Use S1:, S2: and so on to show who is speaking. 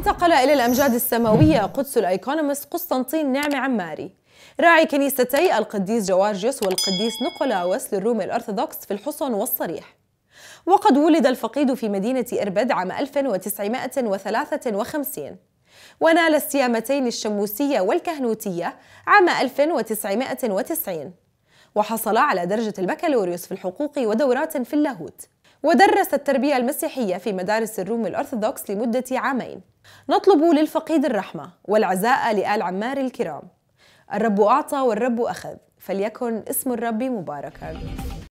S1: انتقل إلى الأمجاد السماوية قدس الأيكونومست قسطنطين نعمة عماري راعي كنيستي القديس جوارجيوس والقديس نيقولاوس للروم الأرثوذكس في الحصن والصريح وقد ولد الفقيد في مدينة إربد عام 1953 ونال السيامتين الشموسية والكهنوتية عام 1990 وحصل على درجة البكالوريوس في الحقوق ودورات في اللاهوت ودرس التربية المسيحية في مدارس الروم الأرثوذكس لمدة عامين نطلب للفقيد الرحمة والعزاء لآل عمار الكرام الرب أعطى والرب أخذ فليكن اسم الرب مباركا